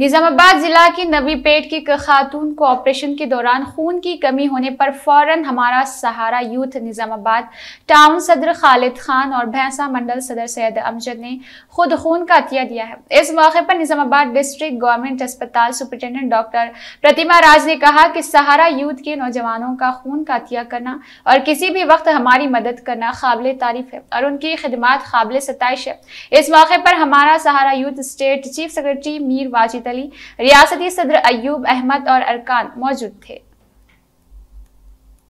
निजामाबाद जिला की नबीपेट की खातून को ऑपरेशन के दौरान खून की कमी होने पर फौरन हमारा सहारा यूथ निजामाबाद टाउन सदर खालिद खान और भैंसा मंडल सदर सैयद अमजद ने खुद खून का अतिया दिया है इस मौके पर निजामाबाद डिस्ट्रिक्ट गवर्नमेंट अस्पताल सुप्रिटेंडेंट डॉक्टर प्रतिमा राज ने कहा कि सहारा यूथ के नौजवानों का खून का अतिया करना और किसी भी वक्त हमारी मदद करना काबिल तारीफ है और उनकी खदमात काबिल सतश है इस मौके पर हमारा Sahara youth state chief secretary Mir Wajid Shahid Ali रियासती सदर अयूब अहमद और अरकान मौजूद थे